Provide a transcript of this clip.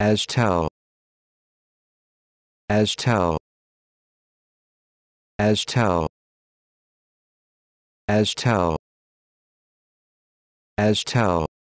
as tell as tell as tell as tell as tell